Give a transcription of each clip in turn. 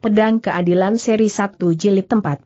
Pedang Keadilan Seri 1 Jilid 44.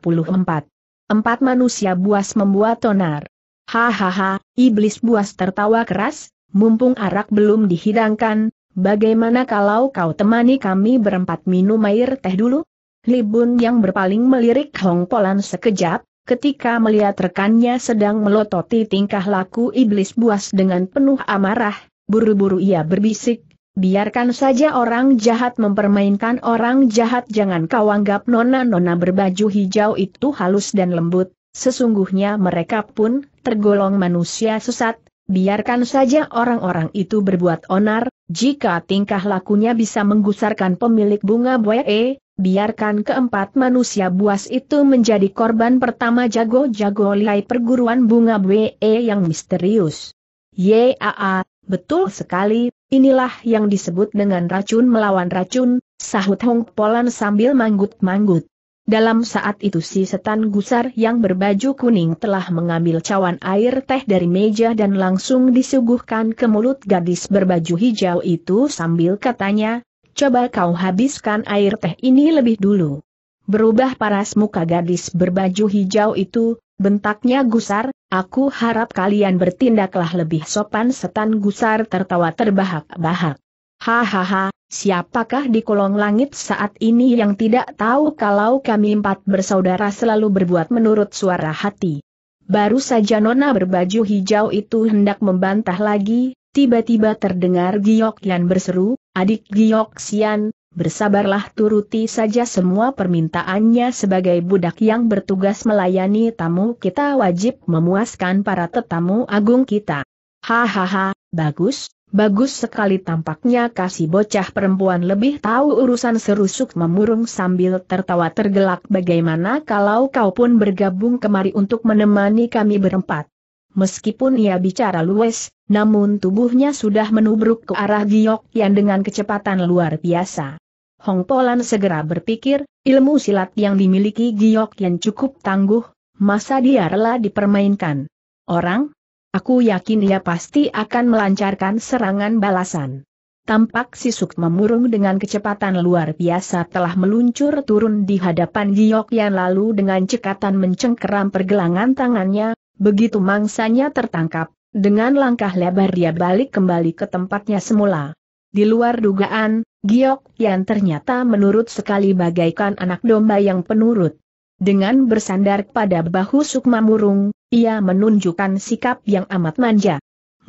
Empat manusia buas membuat tonar. Hahaha, iblis buas tertawa keras, mumpung arak belum dihidangkan, bagaimana kalau kau temani kami berempat minum air teh dulu? Libun yang berpaling melirik Hong Polan sekejap, ketika melihat rekannya sedang melototi tingkah laku iblis buas dengan penuh amarah, buru-buru ia berbisik, Biarkan saja orang jahat mempermainkan orang jahat jangan kau anggap nona-nona berbaju hijau itu halus dan lembut, sesungguhnya mereka pun tergolong manusia sesat, biarkan saja orang-orang itu berbuat onar, jika tingkah lakunya bisa menggusarkan pemilik bunga buae, biarkan keempat manusia buas itu menjadi korban pertama jago-jago liai perguruan bunga buae yang misterius. Yaa, betul sekali, Inilah yang disebut dengan racun melawan racun, sahut Hong Polan sambil manggut-manggut. Dalam saat itu si setan gusar yang berbaju kuning telah mengambil cawan air teh dari meja dan langsung disuguhkan ke mulut gadis berbaju hijau itu sambil katanya, coba kau habiskan air teh ini lebih dulu. Berubah paras muka gadis berbaju hijau itu, Bentaknya gusar, aku harap kalian bertindaklah lebih sopan setan gusar tertawa terbahak-bahak. Hahaha, siapakah di kolong langit saat ini yang tidak tahu kalau kami empat bersaudara selalu berbuat menurut suara hati. Baru saja Nona berbaju hijau itu hendak membantah lagi, tiba-tiba terdengar Giok Yan berseru, adik Giok Sian, bersabarlah turuti saja semua permintaannya sebagai budak yang bertugas melayani tamu kita wajib memuaskan para tetamu agung kita. Hahaha, bagus, bagus sekali tampaknya kasih bocah perempuan lebih tahu urusan serusuk memurung sambil tertawa tergelak bagaimana kalau kau pun bergabung kemari untuk menemani kami berempat. Meskipun ia bicara luwes, namun tubuhnya sudah menubruk ke arah Giok yang dengan kecepatan luar biasa. Hong Polan segera berpikir, ilmu silat yang dimiliki Giok yang cukup tangguh, masa dia rela dipermainkan. Orang? Aku yakin ia pasti akan melancarkan serangan balasan. Tampak si Suk memurung dengan kecepatan luar biasa telah meluncur turun di hadapan Giok yang lalu dengan cekatan mencengkeram pergelangan tangannya, begitu mangsanya tertangkap, dengan langkah lebar dia balik kembali ke tempatnya semula. Di luar dugaan, Giok yang ternyata menurut sekali bagaikan anak domba yang penurut. Dengan bersandar pada bahu Sukma Murung, ia menunjukkan sikap yang amat manja.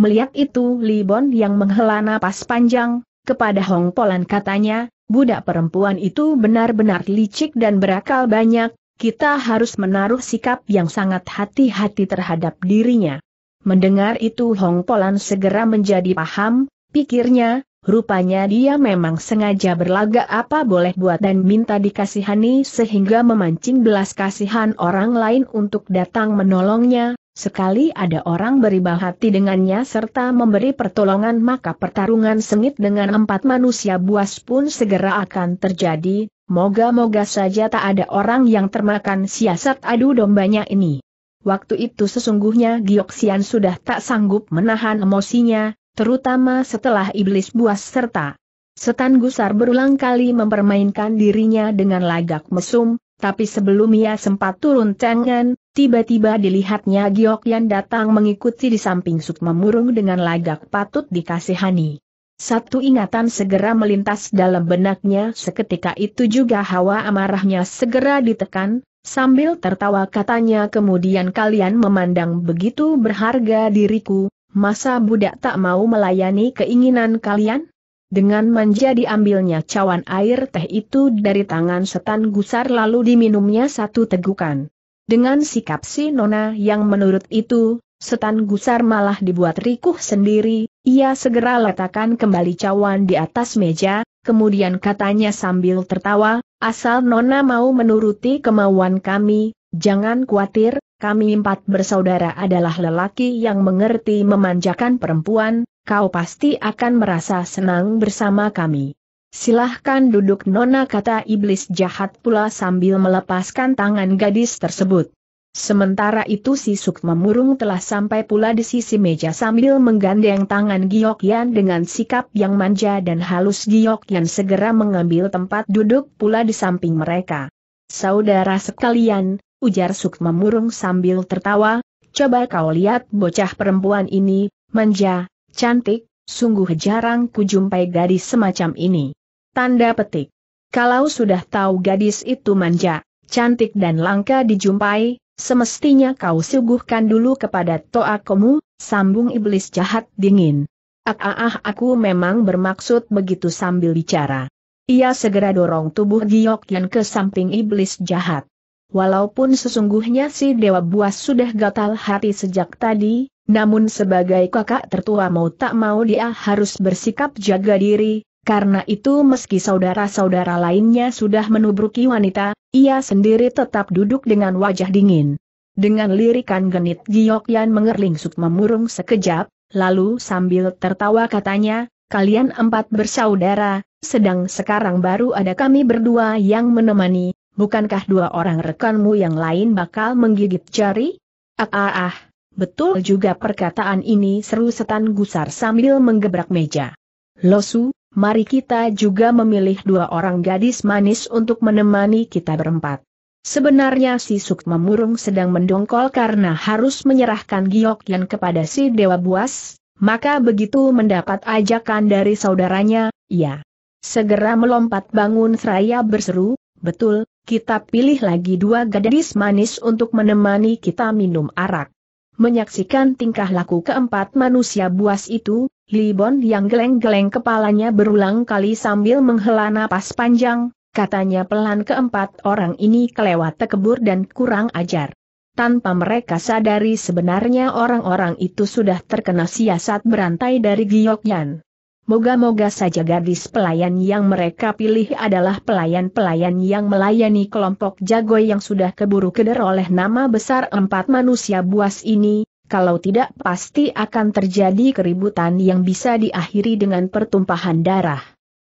Melihat itu Libon yang menghela napas panjang, kepada Hong Polan katanya, budak perempuan itu benar-benar licik dan berakal banyak, kita harus menaruh sikap yang sangat hati-hati terhadap dirinya. Mendengar itu Hong Polan segera menjadi paham, pikirnya, Rupanya dia memang sengaja berlagak apa boleh buat dan minta dikasihani sehingga memancing belas kasihan orang lain untuk datang menolongnya, sekali ada orang beribah hati dengannya serta memberi pertolongan maka pertarungan sengit dengan empat manusia buas pun segera akan terjadi, moga-moga saja tak ada orang yang termakan siasat adu dombanya ini. Waktu itu sesungguhnya Gioksian sudah tak sanggup menahan emosinya, terutama setelah iblis buas serta. Setan Gusar berulang kali mempermainkan dirinya dengan lagak mesum, tapi sebelum ia sempat turun tangan, tiba-tiba dilihatnya Giok yang datang mengikuti di samping Suk memurung dengan lagak patut dikasihani. Satu ingatan segera melintas dalam benaknya seketika itu juga hawa amarahnya segera ditekan, sambil tertawa katanya kemudian kalian memandang begitu berharga diriku, masa budak tak mau melayani keinginan kalian? Dengan manja diambilnya cawan air teh itu dari tangan setan gusar lalu diminumnya satu tegukan. Dengan sikap si Nona yang menurut itu, setan gusar malah dibuat rikuh sendiri, ia segera letakkan kembali cawan di atas meja, kemudian katanya sambil tertawa, asal Nona mau menuruti kemauan kami, jangan khawatir, kami empat bersaudara adalah lelaki yang mengerti memanjakan perempuan, kau pasti akan merasa senang bersama kami. Silahkan duduk nona kata iblis jahat pula sambil melepaskan tangan gadis tersebut. Sementara itu si Sukma Murung telah sampai pula di sisi meja sambil menggandeng tangan Yan dengan sikap yang manja dan halus Yan segera mengambil tempat duduk pula di samping mereka. Saudara sekalian, ujar Sukma memurung sambil tertawa, coba kau lihat bocah perempuan ini, manja, cantik, sungguh jarang kujumpai gadis semacam ini. Tanda petik. Kalau sudah tahu gadis itu manja, cantik dan langka dijumpai, semestinya kau suguhkan dulu kepada toa toakomu, sambung iblis jahat dingin. Ah, ah, ah aku memang bermaksud begitu sambil bicara. Ia segera dorong tubuh Giok Yan ke samping iblis jahat. Walaupun sesungguhnya si Dewa Buas sudah gatal hati sejak tadi, namun sebagai kakak tertua mau tak mau dia harus bersikap jaga diri, karena itu meski saudara-saudara lainnya sudah menubruki wanita, ia sendiri tetap duduk dengan wajah dingin. Dengan lirikan genit Giyokyan mengerlingsut memurung sekejap, lalu sambil tertawa katanya, kalian empat bersaudara, sedang sekarang baru ada kami berdua yang menemani, bukankah dua orang rekanmu yang lain bakal menggigit jari? Ah ah ah, betul juga perkataan ini seru setan gusar sambil menggebrak meja. Losu, mari kita juga memilih dua orang gadis manis untuk menemani kita berempat. Sebenarnya si Suk memurung sedang mendongkol karena harus menyerahkan Giok yang kepada si Dewa Buas, maka begitu mendapat ajakan dari saudaranya, ya, segera melompat bangun seraya berseru, betul, kita pilih lagi dua gadis manis untuk menemani kita minum arak. Menyaksikan tingkah laku keempat manusia buas itu, Libon yang geleng-geleng kepalanya berulang kali sambil menghela napas panjang, katanya pelan keempat orang ini kelewat tekebur dan kurang ajar. Tanpa mereka sadari sebenarnya orang-orang itu sudah terkena siasat berantai dari Giokyan. Moga-moga saja gadis pelayan yang mereka pilih adalah pelayan-pelayan yang melayani kelompok jago yang sudah keburu keder oleh nama besar empat manusia buas ini, kalau tidak pasti akan terjadi keributan yang bisa diakhiri dengan pertumpahan darah.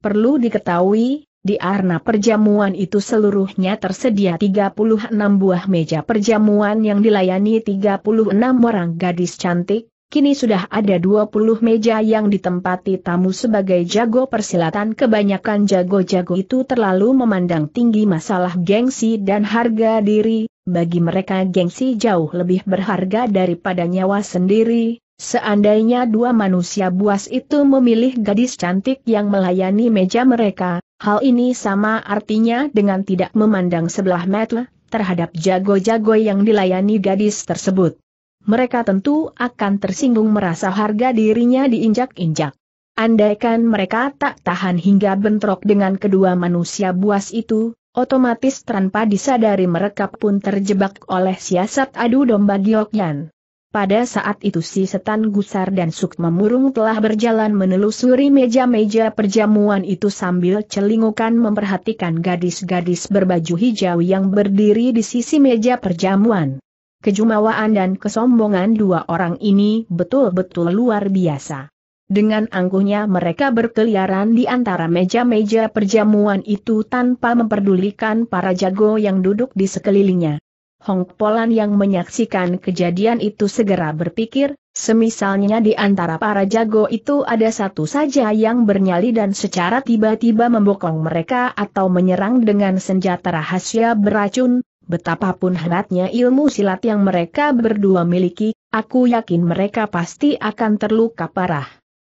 Perlu diketahui, di arena perjamuan itu seluruhnya tersedia 36 buah meja perjamuan yang dilayani 36 orang gadis cantik, kini sudah ada 20 meja yang ditempati tamu sebagai jago persilatan. Kebanyakan jago-jago itu terlalu memandang tinggi masalah gengsi dan harga diri, bagi mereka gengsi jauh lebih berharga daripada nyawa sendiri. Seandainya dua manusia buas itu memilih gadis cantik yang melayani meja mereka, hal ini sama artinya dengan tidak memandang sebelah mata terhadap jago-jago yang dilayani gadis tersebut mereka tentu akan tersinggung merasa harga dirinya diinjak-injak. Andaikan mereka tak tahan hingga bentrok dengan kedua manusia buas itu, otomatis tanpa disadari mereka pun terjebak oleh siasat adu domba Giokyan. Pada saat itu si setan gusar dan suk memurung telah berjalan menelusuri meja-meja perjamuan itu sambil celingukan memperhatikan gadis-gadis berbaju hijau yang berdiri di sisi meja perjamuan. Kejumawaan dan kesombongan dua orang ini betul-betul luar biasa. Dengan angkuhnya mereka berkeliaran di antara meja-meja perjamuan itu tanpa memperdulikan para jago yang duduk di sekelilingnya. Hong Polan yang menyaksikan kejadian itu segera berpikir, semisalnya di antara para jago itu ada satu saja yang bernyali dan secara tiba-tiba membokong mereka atau menyerang dengan senjata rahasia beracun, betapapun hebatnya ilmu silat yang mereka berdua miliki, aku yakin mereka pasti akan terluka parah.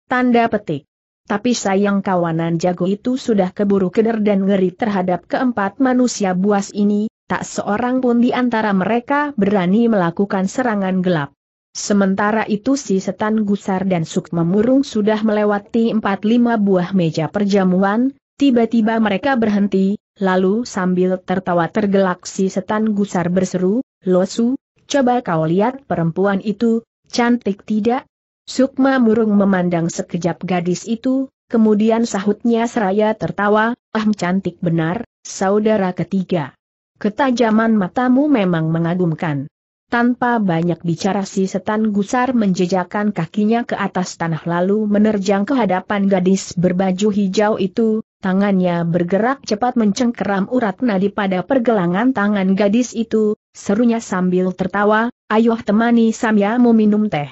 Tanda petik. Tapi sayang kawanan jago itu sudah keburu keder dan ngeri terhadap keempat manusia buas ini, tak seorang pun di antara mereka berani melakukan serangan gelap. Sementara itu si setan gusar dan suk memurung sudah melewati empat lima buah meja perjamuan, tiba-tiba mereka berhenti, lalu sambil tertawa tergelak si setan gusar berseru, Losu, coba kau lihat perempuan itu, cantik tidak? Sukma murung memandang sekejap gadis itu, kemudian sahutnya seraya tertawa, ah cantik benar, saudara ketiga. Ketajaman matamu memang mengagumkan. Tanpa banyak bicara si setan gusar menjejakkan kakinya ke atas tanah lalu menerjang ke hadapan gadis berbaju hijau itu, Tangannya bergerak cepat mencengkeram urat nadi pada pergelangan tangan gadis itu, serunya sambil tertawa, ayo temani mau minum teh.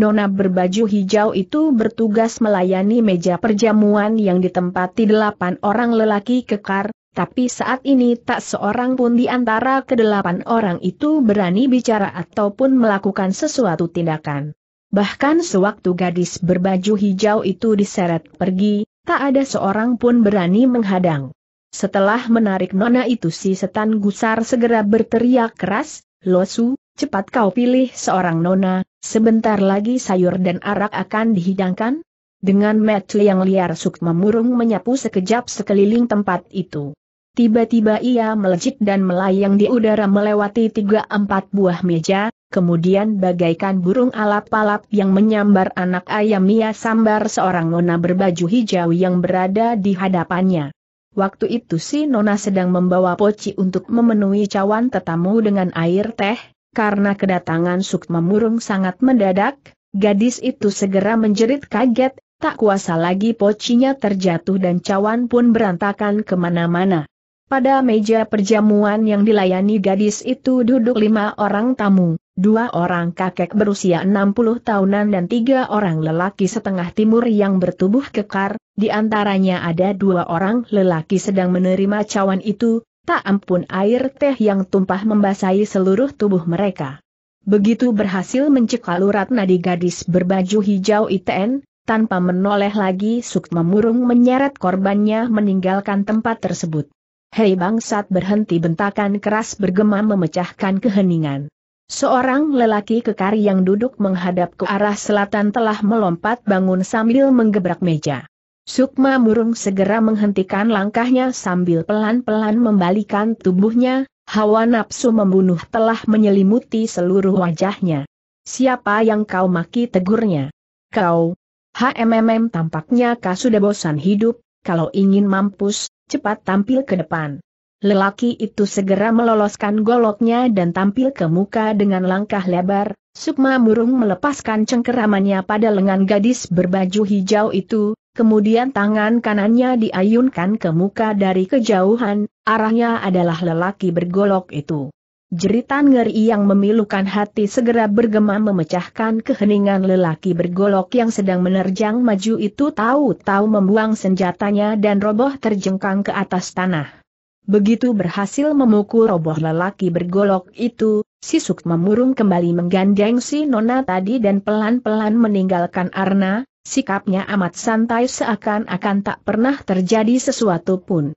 Nona berbaju hijau itu bertugas melayani meja perjamuan yang ditempati delapan orang lelaki kekar, tapi saat ini tak seorang pun di antara kedelapan orang itu berani bicara ataupun melakukan sesuatu tindakan. Bahkan sewaktu gadis berbaju hijau itu diseret pergi, Tak ada seorang pun berani menghadang. Setelah menarik nona itu si setan gusar segera berteriak keras, Losu, cepat kau pilih seorang nona, sebentar lagi sayur dan arak akan dihidangkan. Dengan metu yang liar Suk memurung menyapu sekejap sekeliling tempat itu. Tiba-tiba ia melejit dan melayang di udara melewati tiga empat buah meja, kemudian bagaikan burung alap-alap yang menyambar anak ayam ia sambar seorang nona berbaju hijau yang berada di hadapannya. Waktu itu si nona sedang membawa poci untuk memenuhi cawan tetamu dengan air teh, karena kedatangan Sukma Murung sangat mendadak, gadis itu segera menjerit kaget, tak kuasa lagi pocinya terjatuh dan cawan pun berantakan kemana-mana. Pada meja perjamuan yang dilayani gadis itu duduk lima orang tamu, dua orang kakek berusia 60 tahunan dan tiga orang lelaki setengah timur yang bertubuh kekar, di antaranya ada dua orang lelaki sedang menerima cawan itu, tak ampun air teh yang tumpah membasahi seluruh tubuh mereka. Begitu berhasil mencekal urat nadi gadis berbaju hijau ITN, tanpa menoleh lagi Sukma Murung menyeret korbannya meninggalkan tempat tersebut. Hei bangsat berhenti bentakan keras bergema memecahkan keheningan. Seorang lelaki kekar yang duduk menghadap ke arah selatan telah melompat bangun sambil menggebrak meja. Sukma Murung segera menghentikan langkahnya sambil pelan-pelan membalikan tubuhnya, hawa nafsu membunuh telah menyelimuti seluruh wajahnya. Siapa yang kau maki tegurnya? Kau? HMMM tampaknya kau sudah bosan hidup, kalau ingin mampus, cepat tampil ke depan. Lelaki itu segera meloloskan goloknya dan tampil ke muka dengan langkah lebar, Sukma murung melepaskan cengkeramannya pada lengan gadis berbaju hijau itu, kemudian tangan kanannya diayunkan ke muka dari kejauhan, arahnya adalah lelaki bergolok itu. Jeritan ngeri yang memilukan hati segera bergema memecahkan keheningan lelaki bergolok yang sedang menerjang maju itu tahu-tahu membuang senjatanya dan roboh terjengkang ke atas tanah. Begitu berhasil memukul roboh lelaki bergolok itu, si Suk memurung kembali menggandeng si nona tadi dan pelan-pelan meninggalkan Arna, sikapnya amat santai seakan-akan tak pernah terjadi sesuatu pun.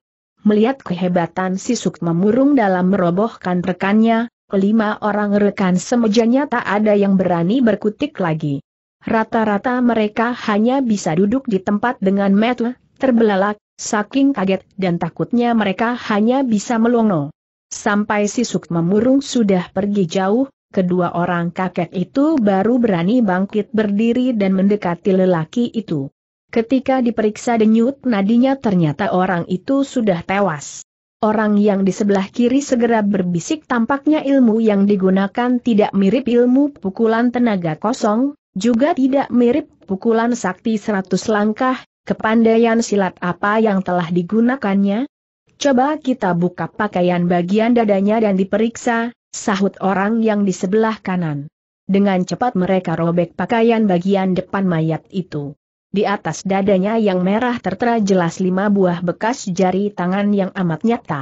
Melihat kehebatan si Suk memurung dalam merobohkan rekannya, kelima orang rekan semejanya tak ada yang berani berkutik lagi. Rata-rata mereka hanya bisa duduk di tempat dengan metu, terbelalak, saking kaget dan takutnya mereka hanya bisa melongo. Sampai si Suk memurung sudah pergi jauh, kedua orang kakek itu baru berani bangkit berdiri dan mendekati lelaki itu. Ketika diperiksa denyut nadinya ternyata orang itu sudah tewas. Orang yang di sebelah kiri segera berbisik tampaknya ilmu yang digunakan tidak mirip ilmu pukulan tenaga kosong, juga tidak mirip pukulan sakti seratus langkah, kepandaian silat apa yang telah digunakannya? Coba kita buka pakaian bagian dadanya dan diperiksa, sahut orang yang di sebelah kanan. Dengan cepat mereka robek pakaian bagian depan mayat itu. Di atas dadanya yang merah tertera jelas lima buah bekas jari tangan yang amat nyata.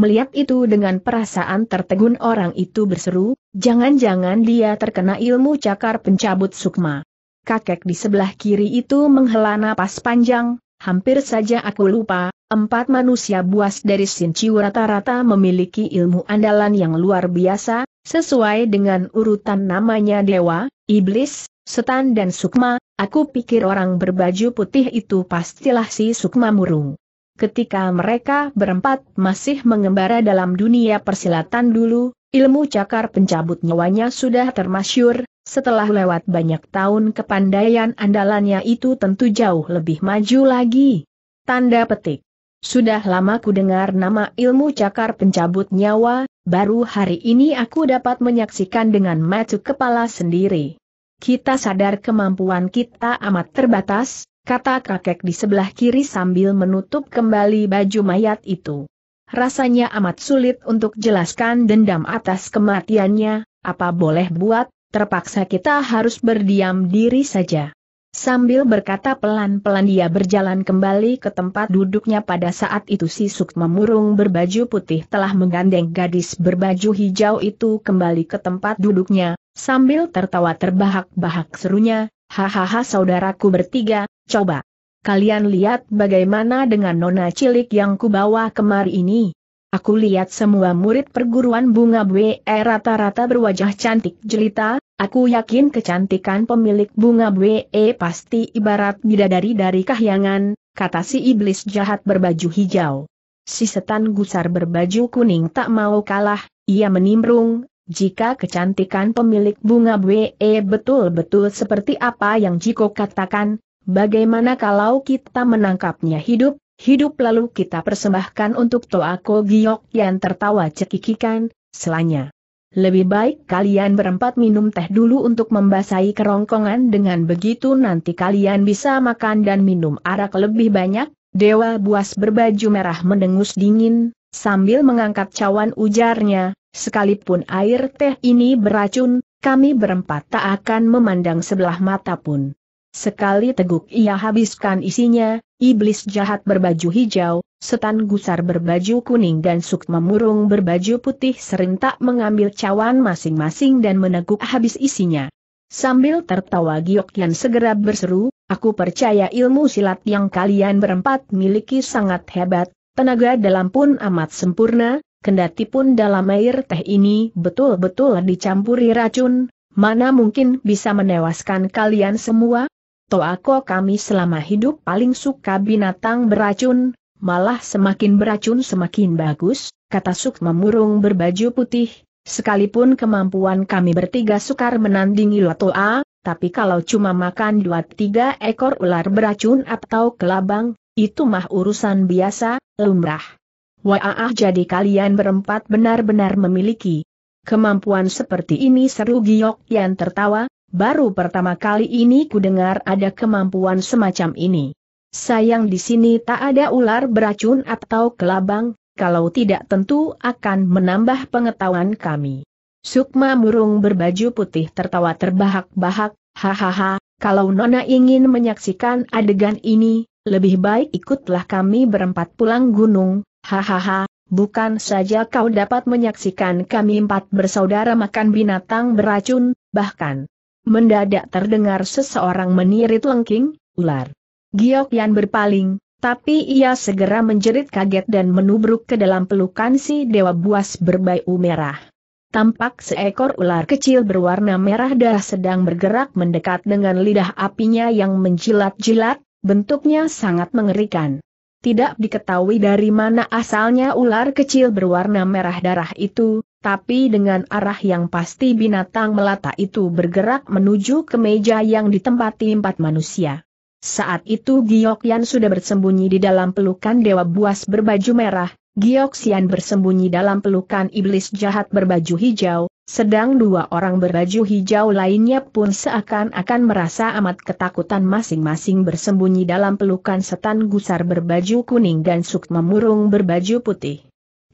Melihat itu dengan perasaan tertegun orang itu berseru, jangan-jangan dia terkena ilmu cakar pencabut sukma. Kakek di sebelah kiri itu menghela napas panjang, hampir saja aku lupa, empat manusia buas dari Sinciu rata-rata memiliki ilmu andalan yang luar biasa, sesuai dengan urutan namanya dewa, iblis, setan dan sukma, aku pikir orang berbaju putih itu pastilah si sukma murung. Ketika mereka berempat masih mengembara dalam dunia persilatan dulu, ilmu cakar pencabut nyawanya sudah termasyur, setelah lewat banyak tahun kepandaian andalannya itu tentu jauh lebih maju lagi. Tanda petik. Sudah lama ku dengar nama ilmu cakar pencabut nyawa, baru hari ini aku dapat menyaksikan dengan mata kepala sendiri. Kita sadar kemampuan kita amat terbatas, kata kakek di sebelah kiri sambil menutup kembali baju mayat itu. Rasanya amat sulit untuk jelaskan dendam atas kematiannya, apa boleh buat, terpaksa kita harus berdiam diri saja. Sambil berkata pelan-pelan dia berjalan kembali ke tempat duduknya pada saat itu si Suk memurung berbaju putih telah menggandeng gadis berbaju hijau itu kembali ke tempat duduknya, sambil tertawa terbahak-bahak serunya, hahaha saudaraku bertiga, coba. Kalian lihat bagaimana dengan nona cilik yang kubawa kemari ini. Aku lihat semua murid perguruan bunga BE rata-rata berwajah cantik jelita, Aku yakin kecantikan pemilik bunga BE e pasti ibarat bidadari dari kahyangan, kata si iblis jahat berbaju hijau. Si setan gusar berbaju kuning tak mau kalah, ia menimbrung, jika kecantikan pemilik bunga BE e betul-betul seperti apa yang Jiko katakan, bagaimana kalau kita menangkapnya hidup, hidup lalu kita persembahkan untuk Toako Giok yang tertawa cekikikan, selanya. Lebih baik kalian berempat minum teh dulu untuk membasahi kerongkongan dengan begitu nanti kalian bisa makan dan minum arak lebih banyak, Dewa Buas berbaju merah mendengus dingin, sambil mengangkat cawan ujarnya, sekalipun air teh ini beracun, kami berempat tak akan memandang sebelah mata pun. Sekali teguk ia habiskan isinya, iblis jahat berbaju hijau, Setan gusar berbaju kuning dan suk memurung berbaju putih serentak mengambil cawan masing-masing dan meneguk habis isinya. Sambil tertawa giok yang segera berseru, aku percaya ilmu silat yang kalian berempat miliki sangat hebat, tenaga dalam pun amat sempurna, kendati pun dalam air teh ini betul-betul dicampuri racun, mana mungkin bisa menewaskan kalian semua? Toako kami selama hidup paling suka binatang beracun, malah semakin beracun semakin bagus, kata Suk memurung berbaju putih, sekalipun kemampuan kami bertiga sukar menandingi Lotoa, tapi kalau cuma makan dua tiga ekor ular beracun atau kelabang, itu mah urusan biasa, lumrah. Wah jadi kalian berempat benar-benar memiliki kemampuan seperti ini seru Giyok yang tertawa, baru pertama kali ini ku dengar ada kemampuan semacam ini sayang di sini tak ada ular beracun atau kelabang, kalau tidak tentu akan menambah pengetahuan kami. Sukma murung berbaju putih tertawa terbahak-bahak, hahaha, kalau Nona ingin menyaksikan adegan ini, lebih baik ikutlah kami berempat pulang gunung, hahaha, Bukan saja kau dapat menyaksikan kami empat bersaudara makan binatang beracun, bahkan mendadak terdengar seseorang menirit lengking, ular. Giok Yan berpaling, tapi ia segera menjerit kaget dan menubruk ke dalam pelukan si dewa buas berbayu merah. Tampak seekor ular kecil berwarna merah darah sedang bergerak mendekat dengan lidah apinya yang menjilat-jilat, bentuknya sangat mengerikan. Tidak diketahui dari mana asalnya ular kecil berwarna merah darah itu, tapi dengan arah yang pasti binatang melata itu bergerak menuju ke meja yang ditempati empat manusia. Saat itu Giok Yan sudah bersembunyi di dalam pelukan Dewa Buas berbaju merah, Giok Gioksian bersembunyi dalam pelukan iblis jahat berbaju hijau, sedang dua orang berbaju hijau lainnya pun seakan-akan merasa amat ketakutan masing-masing bersembunyi dalam pelukan setan gusar berbaju kuning dan suk memurung berbaju putih.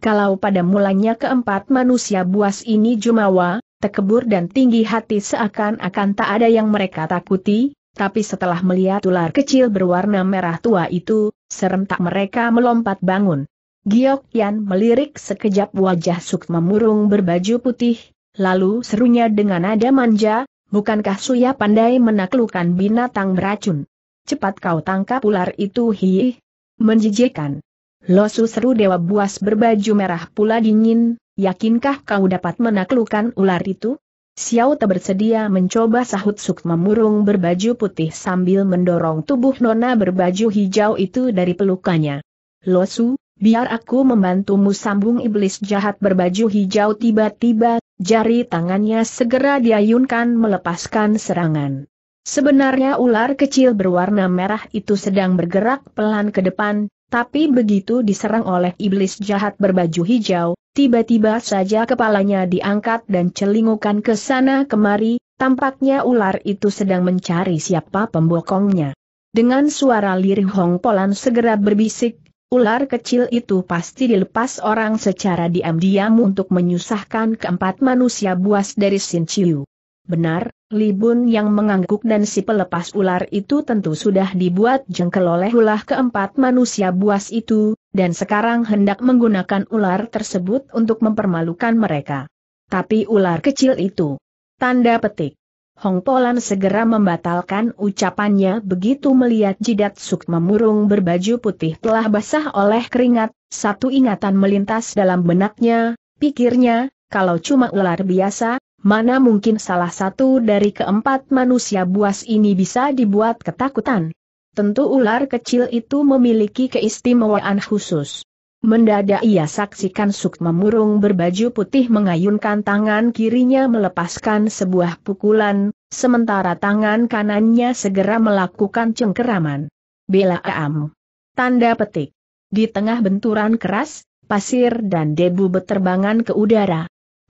Kalau pada mulanya keempat manusia buas ini jumawa, tekebur dan tinggi hati seakan-akan tak ada yang mereka takuti, tapi setelah melihat ular kecil berwarna merah tua itu, serentak mereka melompat bangun. Giok Yan melirik sekejap wajah Suk memurung berbaju putih, lalu serunya dengan nada manja, bukankah Suya pandai menaklukkan binatang beracun? Cepat kau tangkap ular itu hihi. menjijikan. Losu seru dewa buas berbaju merah pula dingin, yakinkah kau dapat menaklukkan ular itu? Xiao Te bersedia mencoba sahut Suk memurung berbaju putih sambil mendorong tubuh nona berbaju hijau itu dari pelukannya. Lo Su, biar aku membantumu sambung iblis jahat berbaju hijau tiba-tiba, jari tangannya segera diayunkan melepaskan serangan. Sebenarnya ular kecil berwarna merah itu sedang bergerak pelan ke depan, tapi begitu diserang oleh iblis jahat berbaju hijau, tiba-tiba saja kepalanya diangkat dan celingukan ke sana kemari, tampaknya ular itu sedang mencari siapa pembokongnya. Dengan suara lirih Hong Polan segera berbisik, ular kecil itu pasti dilepas orang secara diam-diam untuk menyusahkan keempat manusia buas dari Sin Chiu. Benar, libun yang mengangguk dan si pelepas ular itu tentu sudah dibuat jengkel oleh ulah keempat manusia buas itu, dan sekarang hendak menggunakan ular tersebut untuk mempermalukan mereka. Tapi ular kecil itu. Tanda petik. Hong Polan segera membatalkan ucapannya begitu melihat jidat Suk memurung berbaju putih telah basah oleh keringat, satu ingatan melintas dalam benaknya, pikirnya, kalau cuma ular biasa, mana mungkin salah satu dari keempat manusia buas ini bisa dibuat ketakutan. Tentu ular kecil itu memiliki keistimewaan khusus. Mendadak ia saksikan Suk memurung berbaju putih mengayunkan tangan kirinya melepaskan sebuah pukulan, sementara tangan kanannya segera melakukan cengkeraman. Bela Am. Tanda petik. Di tengah benturan keras, pasir dan debu beterbangan ke udara.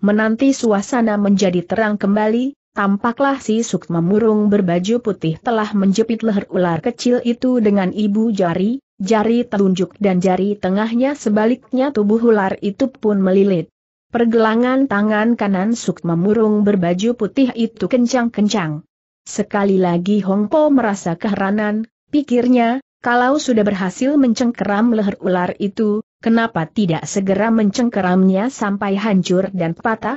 Menanti suasana menjadi terang kembali, tampaklah si Sukma Murung berbaju putih telah menjepit leher ular kecil itu dengan ibu jari, jari telunjuk dan jari tengahnya sebaliknya tubuh ular itu pun melilit. Pergelangan tangan kanan Sukma Murung berbaju putih itu kencang-kencang. Sekali lagi Hong Po merasa keheranan, pikirnya, kalau sudah berhasil mencengkeram leher ular itu, Kenapa tidak segera mencengkeramnya sampai hancur dan patah?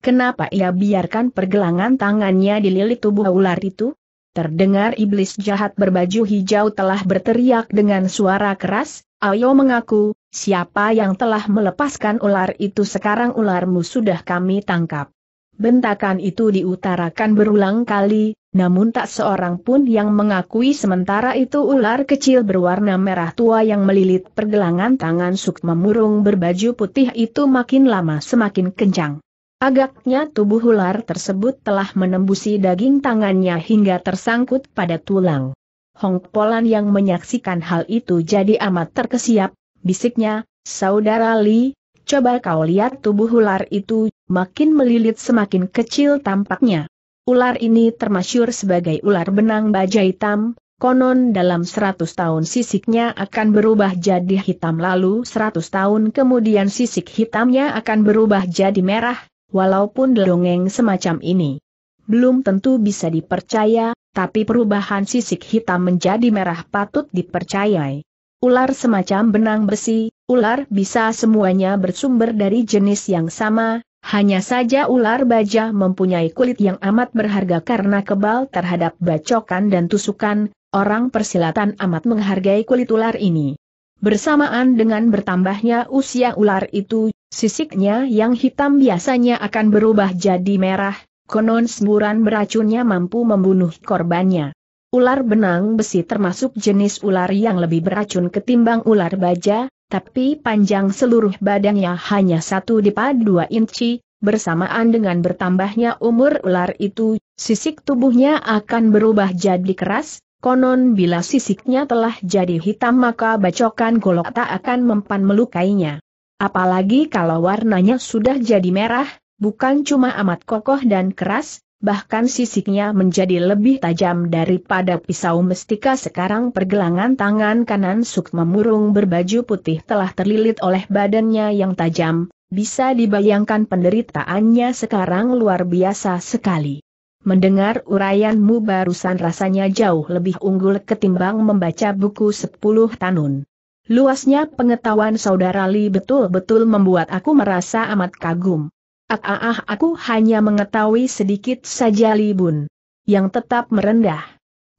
Kenapa ia biarkan pergelangan tangannya dililit tubuh ular itu? Terdengar iblis jahat berbaju hijau telah berteriak dengan suara keras, Ayo mengaku, siapa yang telah melepaskan ular itu sekarang ularmu sudah kami tangkap. Bentakan itu diutarakan berulang kali, namun tak seorang pun yang mengakui sementara itu ular kecil berwarna merah tua yang melilit pergelangan tangan Sukma Murung berbaju putih itu makin lama semakin kencang. Agaknya tubuh ular tersebut telah menembusi daging tangannya hingga tersangkut pada tulang. Hong Polan yang menyaksikan hal itu jadi amat terkesiap, bisiknya, Saudara Li, coba kau lihat tubuh ular itu, makin melilit semakin kecil tampaknya. Ular ini termasyur sebagai ular benang baja hitam, konon dalam 100 tahun sisiknya akan berubah jadi hitam lalu 100 tahun kemudian sisik hitamnya akan berubah jadi merah, walaupun dongeng semacam ini belum tentu bisa dipercaya, tapi perubahan sisik hitam menjadi merah patut dipercayai. Ular semacam benang besi, ular bisa semuanya bersumber dari jenis yang sama, hanya saja ular baja mempunyai kulit yang amat berharga karena kebal terhadap bacokan dan tusukan, orang persilatan amat menghargai kulit ular ini. Bersamaan dengan bertambahnya usia ular itu, sisiknya yang hitam biasanya akan berubah jadi merah, konon semburan beracunnya mampu membunuh korbannya. Ular benang besi termasuk jenis ular yang lebih beracun ketimbang ular baja, tapi panjang seluruh badannya hanya satu dipa dua inci, bersamaan dengan bertambahnya umur ular itu, sisik tubuhnya akan berubah jadi keras, konon bila sisiknya telah jadi hitam maka bacokan golok tak akan mempan melukainya. Apalagi kalau warnanya sudah jadi merah, bukan cuma amat kokoh dan keras, bahkan sisiknya menjadi lebih tajam daripada pisau mestika sekarang pergelangan tangan kanan Suk memurung berbaju putih telah terlilit oleh badannya yang tajam, bisa dibayangkan penderitaannya sekarang luar biasa sekali. Mendengar uraianmu barusan rasanya jauh lebih unggul ketimbang membaca buku sepuluh tanun. Luasnya pengetahuan saudara Li betul-betul membuat aku merasa amat kagum. Ah, ah, ah aku hanya mengetahui sedikit saja Li Yang tetap merendah.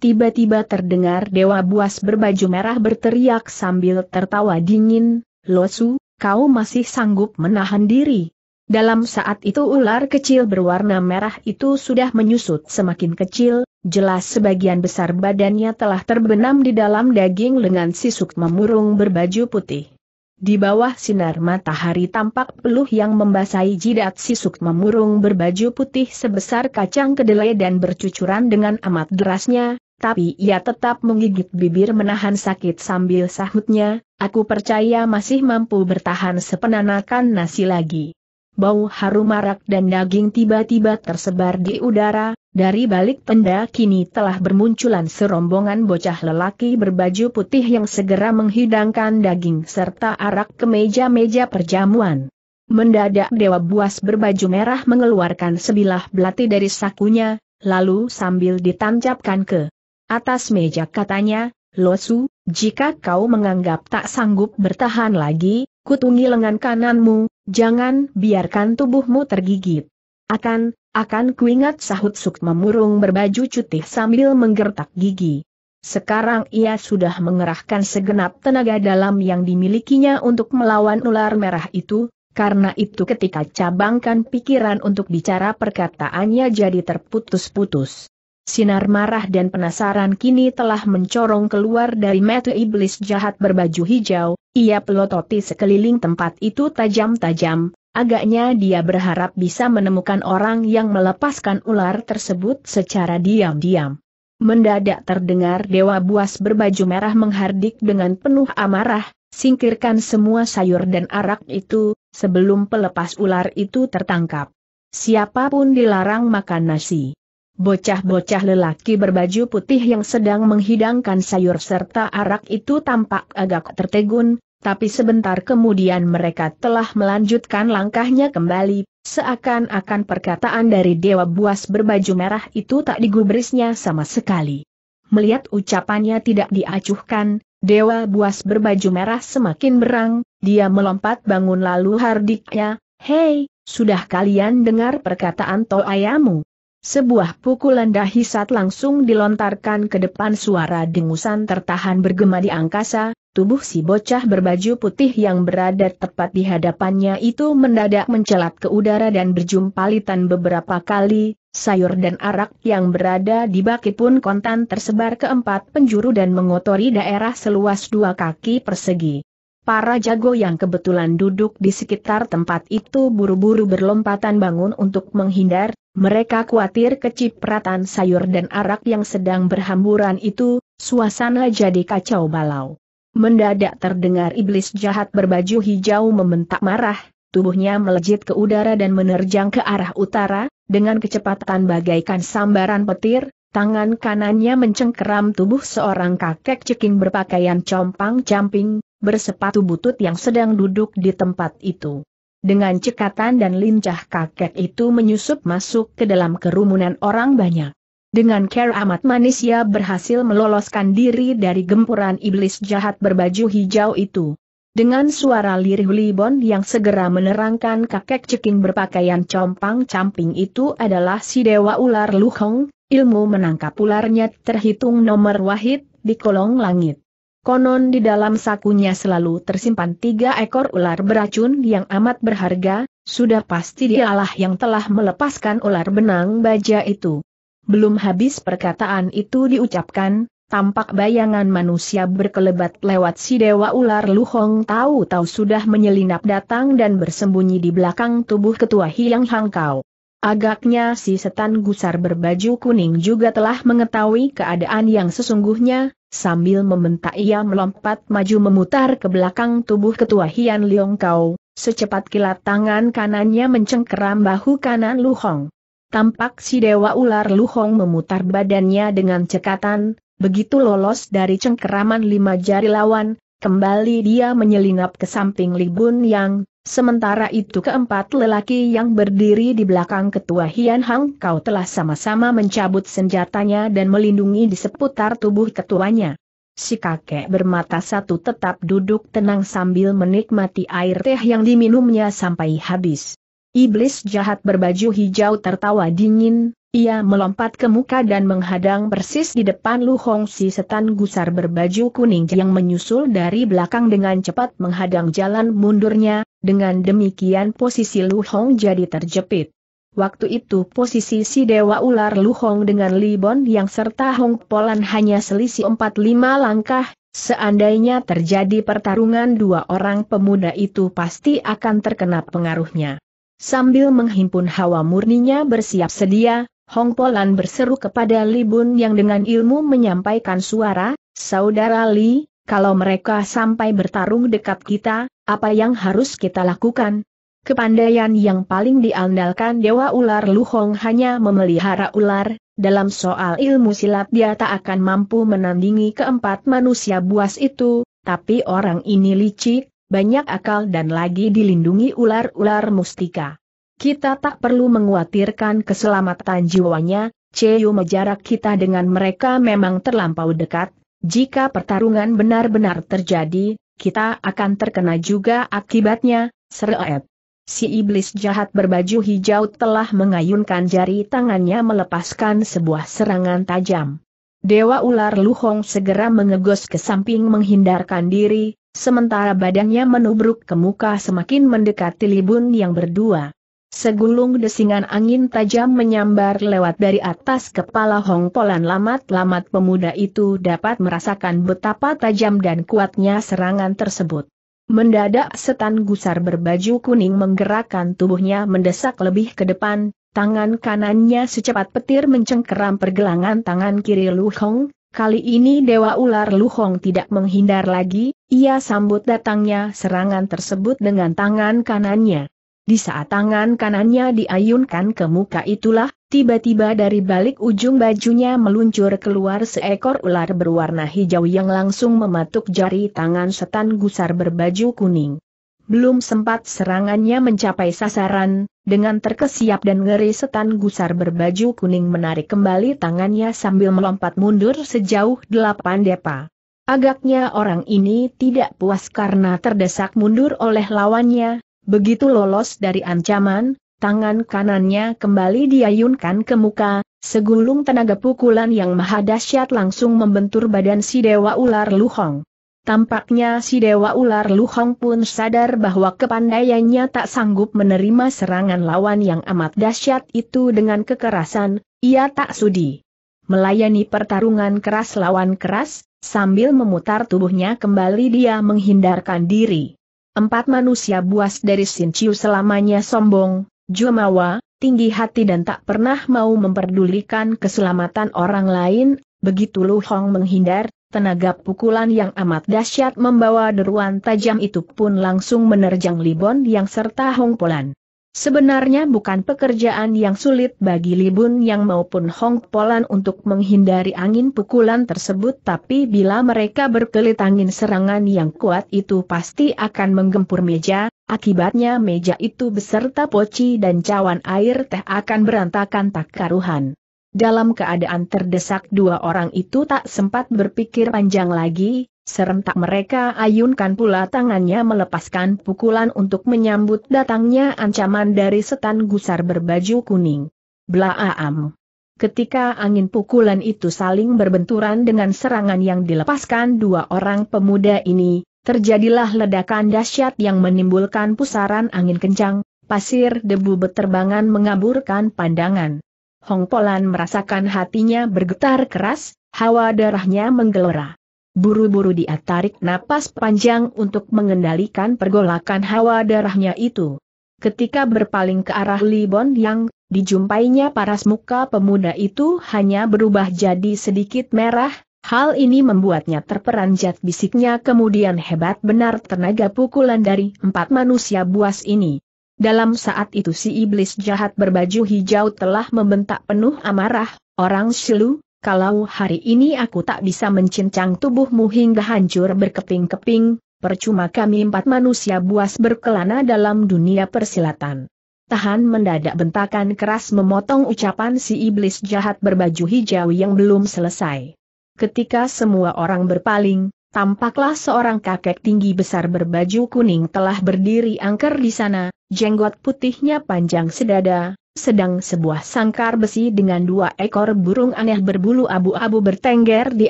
Tiba-tiba terdengar Dewa Buas berbaju merah berteriak sambil tertawa dingin, Losu, kau masih sanggup menahan diri. Dalam saat itu ular kecil berwarna merah itu sudah menyusut semakin kecil, jelas sebagian besar badannya telah terbenam di dalam daging lengan sisuk memurung berbaju putih. Di bawah sinar matahari tampak peluh yang membasahi jidat sisuk memurung berbaju putih sebesar kacang kedelai dan bercucuran dengan amat derasnya, tapi ia tetap menggigit bibir menahan sakit sambil sahutnya, aku percaya masih mampu bertahan sepenanakan nasi lagi bau harum marak dan daging tiba-tiba tersebar di udara, dari balik tenda kini telah bermunculan serombongan bocah lelaki berbaju putih yang segera menghidangkan daging serta arak ke meja-meja perjamuan. Mendadak Dewa Buas berbaju merah mengeluarkan sebilah belati dari sakunya, lalu sambil ditancapkan ke atas meja katanya, Losu, jika kau menganggap tak sanggup bertahan lagi, kutungi lengan kananmu, jangan biarkan tubuhmu tergigit. Akan, akan kuingat sahut Suk memurung berbaju cutih sambil menggertak gigi. Sekarang ia sudah mengerahkan segenap tenaga dalam yang dimilikinya untuk melawan ular merah itu, karena itu ketika cabangkan pikiran untuk bicara perkataannya jadi terputus-putus. Sinar marah dan penasaran kini telah mencorong keluar dari mata iblis jahat berbaju hijau, ia pelototi sekeliling tempat itu tajam-tajam, agaknya dia berharap bisa menemukan orang yang melepaskan ular tersebut secara diam-diam. Mendadak terdengar dewa buas berbaju merah menghardik dengan penuh amarah, singkirkan semua sayur dan arak itu, sebelum pelepas ular itu tertangkap. Siapapun dilarang makan nasi. Bocah-bocah lelaki berbaju putih yang sedang menghidangkan sayur serta arak itu tampak agak tertegun, tapi sebentar kemudian mereka telah melanjutkan langkahnya kembali, seakan-akan perkataan dari Dewa Buas berbaju merah itu tak digubrisnya sama sekali. Melihat ucapannya tidak diacuhkan, Dewa Buas berbaju merah semakin berang, dia melompat bangun lalu hardiknya, Hei, sudah kalian dengar perkataan to ayamu? Sebuah pukulan dahisat langsung dilontarkan ke depan suara dengusan tertahan bergema di angkasa, tubuh si bocah berbaju putih yang berada tepat di hadapannya itu mendadak mencelat ke udara dan berjumpalitan beberapa kali, sayur dan arak yang berada di baki pun kontan tersebar ke empat penjuru dan mengotori daerah seluas dua kaki persegi. Para jago yang kebetulan duduk di sekitar tempat itu buru-buru berlompatan bangun untuk menghindar, mereka khawatir kecipratan sayur dan arak yang sedang berhamburan itu, suasana jadi kacau balau. Mendadak terdengar iblis jahat berbaju hijau membentak marah, tubuhnya melejit ke udara dan menerjang ke arah utara, dengan kecepatan bagaikan sambaran petir, Tangan kanannya mencengkeram tubuh seorang kakek ceking berpakaian compang-camping, bersepatu butut yang sedang duduk di tempat itu. Dengan cekatan dan lincah kakek itu menyusup masuk ke dalam kerumunan orang banyak. Dengan care amat manis ia berhasil meloloskan diri dari gempuran iblis jahat berbaju hijau itu. Dengan suara lirih Libon yang segera menerangkan kakek ceking berpakaian compang-camping itu adalah si Dewa Ular Luhong, ilmu menangkap ularnya terhitung nomor wahid di kolong langit. Konon di dalam sakunya selalu tersimpan tiga ekor ular beracun yang amat berharga, sudah pasti dialah yang telah melepaskan ular benang baja itu. Belum habis perkataan itu diucapkan, tampak bayangan manusia berkelebat lewat si dewa ular Luhong tahu-tahu sudah menyelinap datang dan bersembunyi di belakang tubuh ketua Hiang Hangkau. Agaknya si setan gusar berbaju kuning juga telah mengetahui keadaan yang sesungguhnya, sambil membentak ia melompat maju memutar ke belakang tubuh ketua Hian Leong Kau, secepat kilat tangan kanannya mencengkeram bahu kanan Lu Hong. Tampak si dewa ular Lu Hong memutar badannya dengan cekatan, begitu lolos dari cengkeraman lima jari lawan, Kembali dia menyelinap ke samping libun Yang, sementara itu keempat lelaki yang berdiri di belakang ketua Hian Hang Kau telah sama-sama mencabut senjatanya dan melindungi di seputar tubuh ketuanya. Si kakek bermata satu tetap duduk tenang sambil menikmati air teh yang diminumnya sampai habis. Iblis jahat berbaju hijau tertawa dingin, ia melompat ke muka dan menghadang persis di depan Lu Hong si setan gusar berbaju kuning yang menyusul dari belakang dengan cepat menghadang jalan mundurnya, dengan demikian posisi Lu Hong jadi terjepit. Waktu itu posisi si Dewa Ular Lu Hong dengan Libon yang serta Hong Polan hanya selisih 4 lima langkah, seandainya terjadi pertarungan dua orang pemuda itu pasti akan terkena pengaruhnya. Sambil menghimpun hawa murninya bersiap sedia, Hong Polan berseru kepada Li Bun yang dengan ilmu menyampaikan suara, Saudara Li, kalau mereka sampai bertarung dekat kita, apa yang harus kita lakukan? Kepandaian yang paling diandalkan Dewa Ular Luhong hanya memelihara ular, dalam soal ilmu silat dia tak akan mampu menandingi keempat manusia buas itu, tapi orang ini licik, banyak akal dan lagi dilindungi ular-ular mustika. Kita tak perlu menguatirkan keselamatan jiwanya, Ceyu menjarak kita dengan mereka memang terlampau dekat, jika pertarungan benar-benar terjadi, kita akan terkena juga akibatnya, seret. Si iblis jahat berbaju hijau telah mengayunkan jari tangannya melepaskan sebuah serangan tajam. Dewa ular Luhong segera mengegos ke samping menghindarkan diri, sementara badannya menubruk ke muka semakin mendekati Libun yang berdua. Segulung desingan angin tajam menyambar lewat dari atas kepala Hong Polan lamat-lamat pemuda itu dapat merasakan betapa tajam dan kuatnya serangan tersebut. Mendadak setan gusar berbaju kuning menggerakkan tubuhnya mendesak lebih ke depan, tangan kanannya secepat petir mencengkeram pergelangan tangan kiri Lu Hong, kali ini Dewa Ular Lu Hong tidak menghindar lagi, ia sambut datangnya serangan tersebut dengan tangan kanannya. Di saat tangan kanannya diayunkan ke muka itulah, tiba-tiba dari balik ujung bajunya meluncur keluar seekor ular berwarna hijau yang langsung mematuk jari tangan setan gusar berbaju kuning. Belum sempat serangannya mencapai sasaran, dengan terkesiap dan ngeri setan gusar berbaju kuning menarik kembali tangannya sambil melompat mundur sejauh delapan depa. Agaknya orang ini tidak puas karena terdesak mundur oleh lawannya, Begitu lolos dari ancaman, tangan kanannya kembali diayunkan ke muka, segulung tenaga pukulan yang maha dahsyat langsung membentur badan si Dewa Ular Luhong. Tampaknya si Dewa Ular Luhong pun sadar bahwa kepandaiannya tak sanggup menerima serangan lawan yang amat dahsyat itu dengan kekerasan, ia tak sudi. Melayani pertarungan keras lawan keras, sambil memutar tubuhnya kembali dia menghindarkan diri. Empat manusia buas dari Sinciu selamanya sombong, jumawa, tinggi hati dan tak pernah mau memperdulikan keselamatan orang lain, begitu Lu Hong menghindar, tenaga pukulan yang amat dahsyat membawa deruan tajam itu pun langsung menerjang Libon yang serta Hong Polan. Sebenarnya bukan pekerjaan yang sulit bagi Libun yang maupun Hong Polan untuk menghindari angin pukulan tersebut tapi bila mereka berkelit angin serangan yang kuat itu pasti akan menggempur meja, akibatnya meja itu beserta poci dan cawan air teh akan berantakan tak karuhan. Dalam keadaan terdesak dua orang itu tak sempat berpikir panjang lagi, Serentak mereka ayunkan pula tangannya melepaskan pukulan untuk menyambut datangnya ancaman dari setan gusar berbaju kuning. Blaam. Ketika angin pukulan itu saling berbenturan dengan serangan yang dilepaskan dua orang pemuda ini, terjadilah ledakan dahsyat yang menimbulkan pusaran angin kencang, pasir debu beterbangan mengaburkan pandangan. Hong Polan merasakan hatinya bergetar keras, hawa darahnya menggelora. Buru-buru dia tarik napas panjang untuk mengendalikan pergolakan hawa darahnya itu. Ketika berpaling ke arah Libon Yang, dijumpainya paras muka pemuda itu hanya berubah jadi sedikit merah, hal ini membuatnya terperanjat bisiknya kemudian hebat benar tenaga pukulan dari empat manusia buas ini. Dalam saat itu si iblis jahat berbaju hijau telah membentak penuh amarah, orang seluruh kalau hari ini aku tak bisa mencincang tubuhmu hingga hancur berkeping-keping, percuma kami empat manusia buas berkelana dalam dunia persilatan. Tahan mendadak bentakan keras memotong ucapan si iblis jahat berbaju hijau yang belum selesai. Ketika semua orang berpaling, tampaklah seorang kakek tinggi besar berbaju kuning telah berdiri angker di sana, jenggot putihnya panjang sedada, sedang sebuah sangkar besi dengan dua ekor burung aneh berbulu abu-abu bertengger di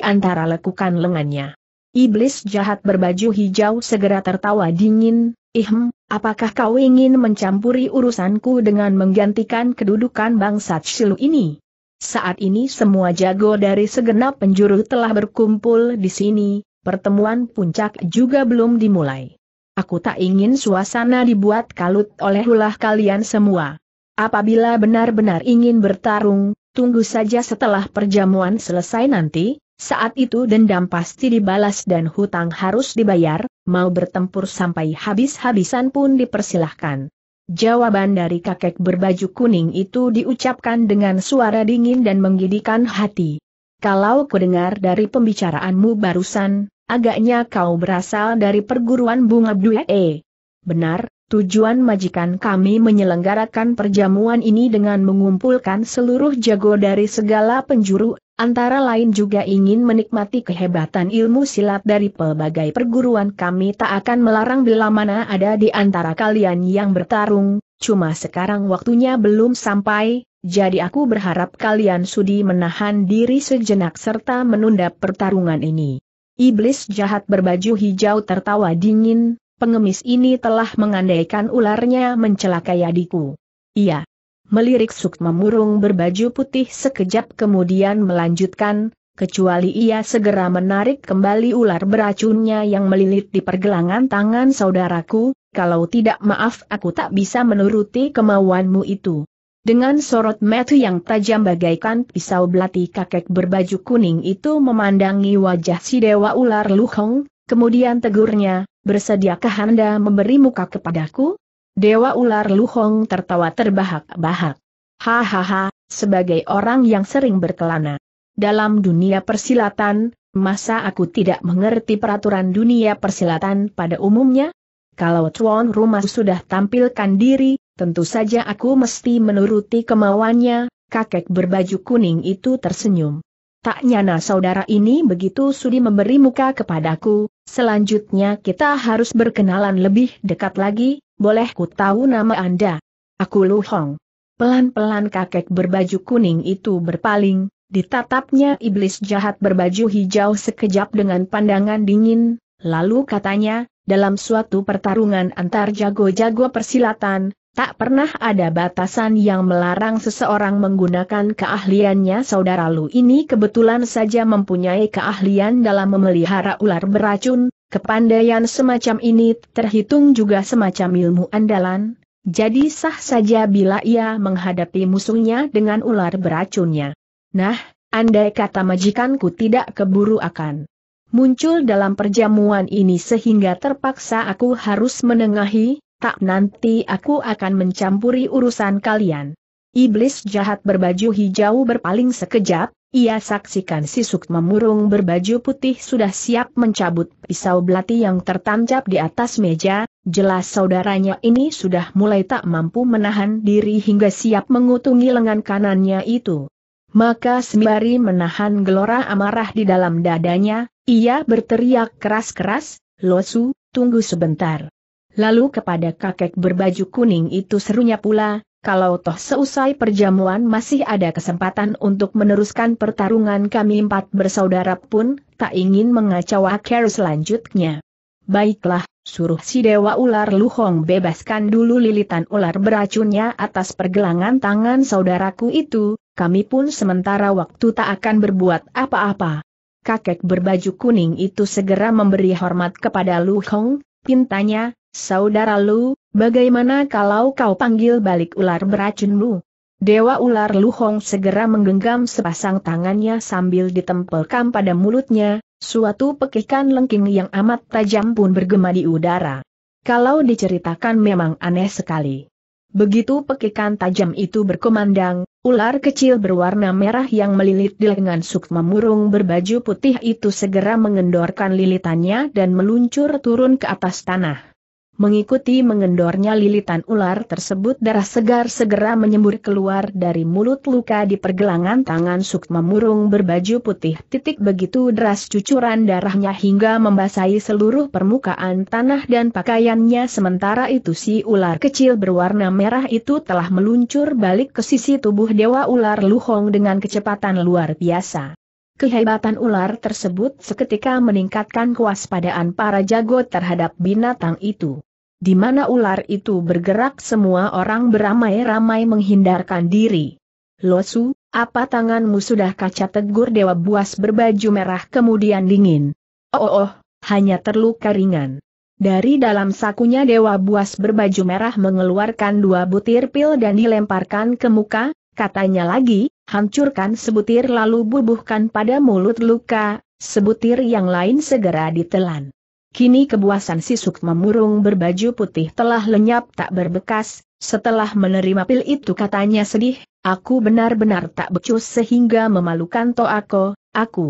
antara lekukan lengannya. Iblis jahat berbaju hijau segera tertawa dingin, Ihm, apakah kau ingin mencampuri urusanku dengan menggantikan kedudukan bangsa silu ini? Saat ini semua jago dari segenap penjuru telah berkumpul di sini, pertemuan puncak juga belum dimulai. Aku tak ingin suasana dibuat kalut oleh ulah kalian semua. Apabila benar-benar ingin bertarung, tunggu saja setelah perjamuan selesai nanti, saat itu dendam pasti dibalas dan hutang harus dibayar, mau bertempur sampai habis-habisan pun dipersilahkan. Jawaban dari kakek berbaju kuning itu diucapkan dengan suara dingin dan menggidikan hati. Kalau kudengar dari pembicaraanmu barusan, agaknya kau berasal dari perguruan bunga Eh, Benar, Tujuan majikan kami menyelenggarakan perjamuan ini dengan mengumpulkan seluruh jago dari segala penjuru, antara lain juga ingin menikmati kehebatan ilmu silat dari pelbagai perguruan kami tak akan melarang bila mana ada di antara kalian yang bertarung, cuma sekarang waktunya belum sampai, jadi aku berharap kalian sudi menahan diri sejenak serta menunda pertarungan ini. Iblis jahat berbaju hijau tertawa dingin, pengemis ini telah mengandaikan ularnya mencelakai adikku. Iya. Melirik Sukma Murung berbaju putih sekejap kemudian melanjutkan, kecuali ia segera menarik kembali ular beracunnya yang melilit di pergelangan tangan saudaraku, kalau tidak maaf aku tak bisa menuruti kemauanmu itu. Dengan sorot mata yang tajam bagaikan pisau belati kakek berbaju kuning itu memandangi wajah si dewa ular Luhong, kemudian tegurnya, bersediakah Anda memberi muka kepadaku? Dewa ular Luhong tertawa terbahak-bahak. Hahaha, sebagai orang yang sering berkelana. Dalam dunia persilatan, masa aku tidak mengerti peraturan dunia persilatan pada umumnya? Kalau tuan rumah sudah tampilkan diri, tentu saja aku mesti menuruti kemauannya, kakek berbaju kuning itu tersenyum. Tak nyana saudara ini begitu sudi memberi muka kepadaku, selanjutnya kita harus berkenalan lebih dekat lagi, boleh ku tahu nama Anda? Aku Lu Hong. Pelan-pelan kakek berbaju kuning itu berpaling, ditatapnya iblis jahat berbaju hijau sekejap dengan pandangan dingin, lalu katanya, dalam suatu pertarungan antar jago-jago persilatan, Tak pernah ada batasan yang melarang seseorang menggunakan keahliannya saudara Lu ini kebetulan saja mempunyai keahlian dalam memelihara ular beracun, kepandaian semacam ini terhitung juga semacam ilmu andalan, jadi sah saja bila ia menghadapi musuhnya dengan ular beracunnya. Nah, andai kata majikanku tidak keburu akan muncul dalam perjamuan ini sehingga terpaksa aku harus menengahi, tak nanti aku akan mencampuri urusan kalian. Iblis jahat berbaju hijau berpaling sekejap, ia saksikan si Suk memurung berbaju putih sudah siap mencabut pisau belati yang tertancap di atas meja, jelas saudaranya ini sudah mulai tak mampu menahan diri hingga siap mengutungi lengan kanannya itu. Maka sembari menahan gelora amarah di dalam dadanya, ia berteriak keras-keras, Losu, tunggu sebentar. Lalu kepada kakek berbaju kuning itu serunya pula, kalau toh seusai perjamuan masih ada kesempatan untuk meneruskan pertarungan kami empat bersaudara pun, tak ingin mengacau akhir selanjutnya. Baiklah, suruh si Dewa Ular Luhong bebaskan dulu lilitan ular beracunnya atas pergelangan tangan saudaraku itu, kami pun sementara waktu tak akan berbuat apa-apa. Kakek berbaju kuning itu segera memberi hormat kepada Luhong, pintanya, Saudara Lu, bagaimana kalau kau panggil balik ular beracunmu? Dewa ular Lu Hong segera menggenggam sepasang tangannya sambil ditempelkan pada mulutnya, suatu pekikan lengking yang amat tajam pun bergema di udara. Kalau diceritakan memang aneh sekali. Begitu pekikan tajam itu berkumandang, ular kecil berwarna merah yang melilit di lengan sukma murung berbaju putih itu segera mengendorkan lilitannya dan meluncur turun ke atas tanah mengikuti mengendornya lilitan ular tersebut darah segar segera menyembur keluar dari mulut luka di pergelangan tangan Sukma Murung berbaju putih titik begitu deras cucuran darahnya hingga membasahi seluruh permukaan tanah dan pakaiannya sementara itu si ular kecil berwarna merah itu telah meluncur balik ke sisi tubuh Dewa Ular Luhong dengan kecepatan luar biasa. Kehebatan ular tersebut seketika meningkatkan kewaspadaan para jago terhadap binatang itu. Di mana ular itu bergerak semua orang beramai-ramai menghindarkan diri. Losu, apa tanganmu sudah kaca tegur dewa buas berbaju merah kemudian dingin. Oh oh, oh hanya terluka ringan. Dari dalam sakunya dewa buas berbaju merah mengeluarkan dua butir pil dan dilemparkan ke muka, katanya lagi, Hancurkan sebutir lalu bubuhkan pada mulut luka, sebutir yang lain segera ditelan. Kini kebuasan si Sukma murung berbaju putih telah lenyap tak berbekas, setelah menerima pil itu katanya sedih, aku benar-benar tak becus sehingga memalukan aku, aku.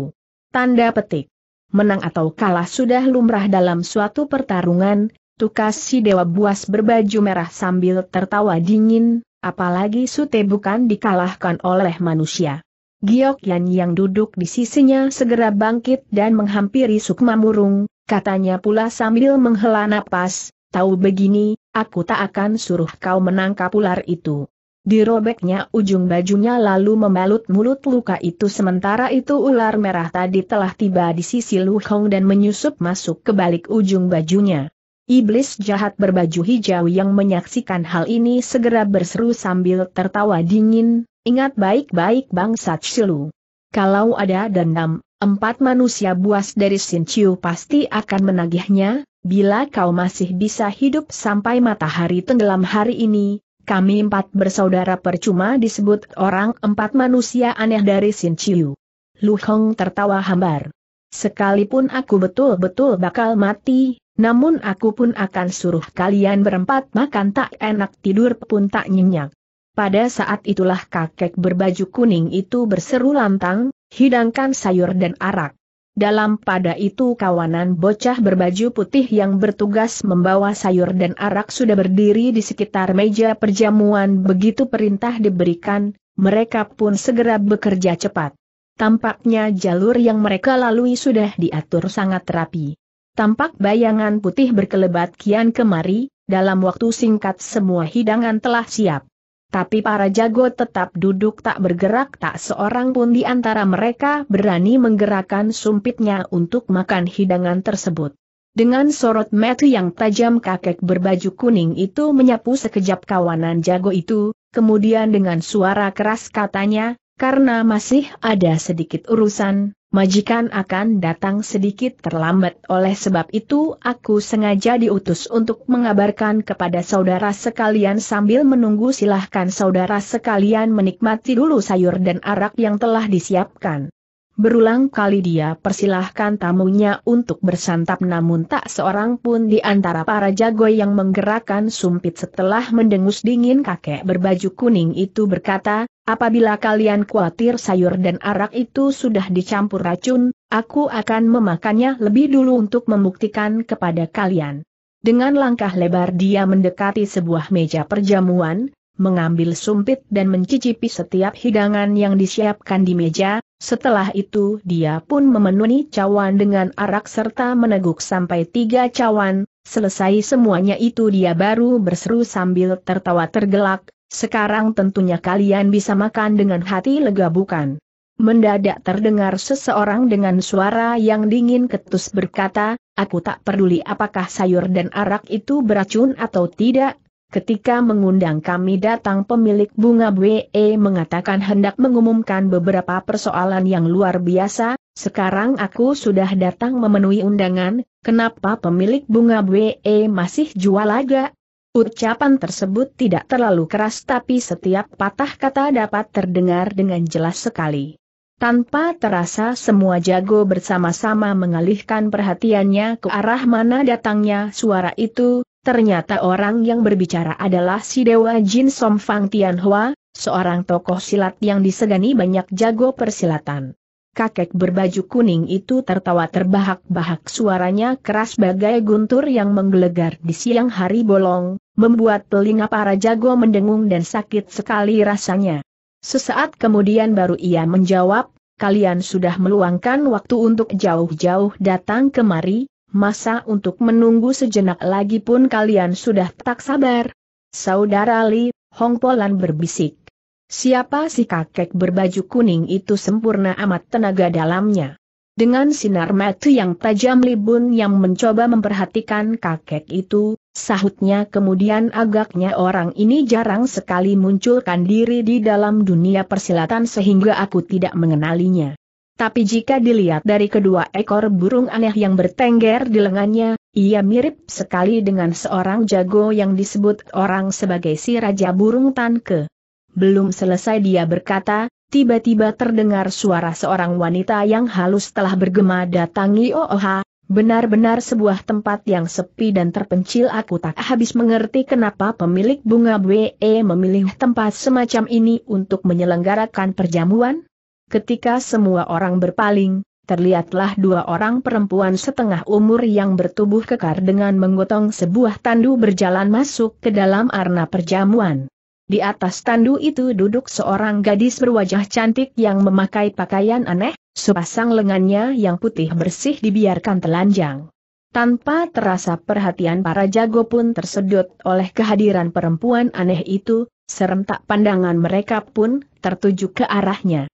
Tanda petik. Menang atau kalah sudah lumrah dalam suatu pertarungan, tukas si dewa buas berbaju merah sambil tertawa dingin, apalagi Sute bukan dikalahkan oleh manusia. Giok Yan yang duduk di sisinya segera bangkit dan menghampiri Sukma Murung, katanya pula sambil menghela napas, tahu begini, aku tak akan suruh kau menangkap ular itu. Dirobeknya ujung bajunya lalu membalut mulut luka itu sementara itu ular merah tadi telah tiba di sisi Lu Hong dan menyusup masuk ke balik ujung bajunya. Iblis jahat berbaju hijau yang menyaksikan hal ini segera berseru sambil tertawa dingin, ingat baik-baik bangsa Chilu. Kalau ada dendam, empat manusia buas dari Chiu pasti akan menagihnya, bila kau masih bisa hidup sampai matahari tenggelam hari ini, kami empat bersaudara percuma disebut orang empat manusia aneh dari Sin Chiu. Lu Hong tertawa hambar. Sekalipun aku betul-betul bakal mati, namun aku pun akan suruh kalian berempat makan tak enak tidur pun tak nyenyak. Pada saat itulah kakek berbaju kuning itu berseru lantang, hidangkan sayur dan arak. Dalam pada itu kawanan bocah berbaju putih yang bertugas membawa sayur dan arak sudah berdiri di sekitar meja perjamuan begitu perintah diberikan, mereka pun segera bekerja cepat. Tampaknya jalur yang mereka lalui sudah diatur sangat rapi. Tampak bayangan putih berkelebat kian kemari, dalam waktu singkat semua hidangan telah siap. Tapi para jago tetap duduk tak bergerak tak seorang pun di antara mereka berani menggerakkan sumpitnya untuk makan hidangan tersebut. Dengan sorot metu yang tajam kakek berbaju kuning itu menyapu sekejap kawanan jago itu, kemudian dengan suara keras katanya, karena masih ada sedikit urusan, majikan akan datang sedikit terlambat oleh sebab itu aku sengaja diutus untuk mengabarkan kepada saudara sekalian sambil menunggu silahkan saudara sekalian menikmati dulu sayur dan arak yang telah disiapkan. Berulang kali dia persilahkan tamunya untuk bersantap namun tak seorang pun di antara para jago yang menggerakkan sumpit setelah mendengus dingin kakek berbaju kuning itu berkata, Apabila kalian khawatir sayur dan arak itu sudah dicampur racun, aku akan memakannya lebih dulu untuk membuktikan kepada kalian. Dengan langkah lebar dia mendekati sebuah meja perjamuan, mengambil sumpit dan mencicipi setiap hidangan yang disiapkan di meja, setelah itu dia pun memenuhi cawan dengan arak serta meneguk sampai tiga cawan, selesai semuanya itu dia baru berseru sambil tertawa tergelak, sekarang tentunya kalian bisa makan dengan hati lega bukan? Mendadak terdengar seseorang dengan suara yang dingin ketus berkata, aku tak peduli apakah sayur dan arak itu beracun atau tidak, ketika mengundang kami datang pemilik bunga BE mengatakan hendak mengumumkan beberapa persoalan yang luar biasa, sekarang aku sudah datang memenuhi undangan, kenapa pemilik bunga BE masih jual agak? Ucapan tersebut tidak terlalu keras tapi setiap patah kata dapat terdengar dengan jelas sekali. Tanpa terasa semua jago bersama-sama mengalihkan perhatiannya ke arah mana datangnya suara itu, ternyata orang yang berbicara adalah si Dewa Jin Somfang Tianhua, seorang tokoh silat yang disegani banyak jago persilatan kakek berbaju kuning itu tertawa terbahak-bahak suaranya keras bagai guntur yang menggelegar di siang hari bolong, membuat telinga para jago mendengung dan sakit sekali rasanya. Sesaat kemudian baru ia menjawab, kalian sudah meluangkan waktu untuk jauh-jauh datang kemari, masa untuk menunggu sejenak lagi pun kalian sudah tak sabar. Saudara Li, Hong berbisik. Siapa si kakek berbaju kuning itu sempurna amat tenaga dalamnya. Dengan sinar mata yang tajam Libun yang mencoba memperhatikan kakek itu, sahutnya kemudian agaknya orang ini jarang sekali munculkan diri di dalam dunia persilatan sehingga aku tidak mengenalinya. Tapi jika dilihat dari kedua ekor burung aneh yang bertengger di lengannya, ia mirip sekali dengan seorang jago yang disebut orang sebagai si Raja Burung Tanke. Belum selesai dia berkata, tiba-tiba terdengar suara seorang wanita yang halus telah bergema datangi OOH, benar-benar sebuah tempat yang sepi dan terpencil aku tak habis mengerti kenapa pemilik bunga BE memilih tempat semacam ini untuk menyelenggarakan perjamuan. Ketika semua orang berpaling, terlihatlah dua orang perempuan setengah umur yang bertubuh kekar dengan menggotong sebuah tandu berjalan masuk ke dalam arena perjamuan. Di atas tandu itu duduk seorang gadis berwajah cantik yang memakai pakaian aneh, sepasang lengannya yang putih bersih dibiarkan telanjang. Tanpa terasa perhatian para jago pun tersedot oleh kehadiran perempuan aneh itu, serentak pandangan mereka pun tertuju ke arahnya.